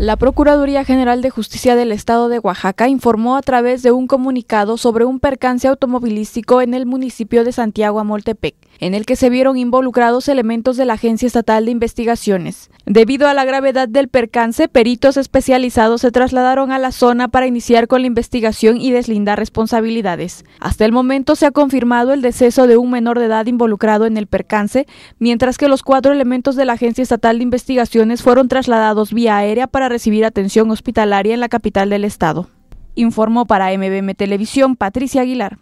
La Procuraduría General de Justicia del Estado de Oaxaca informó a través de un comunicado sobre un percance automovilístico en el municipio de Santiago Amoltepec, en el que se vieron involucrados elementos de la Agencia Estatal de Investigaciones. Debido a la gravedad del percance, peritos especializados se trasladaron a la zona para iniciar con la investigación y deslindar responsabilidades. Hasta el momento se ha confirmado el deceso de un menor de edad involucrado en el percance, mientras que los cuatro elementos de la Agencia Estatal de Investigaciones fueron trasladados vía aérea para recibir atención hospitalaria en la capital del estado. Informó para MBM Televisión Patricia Aguilar.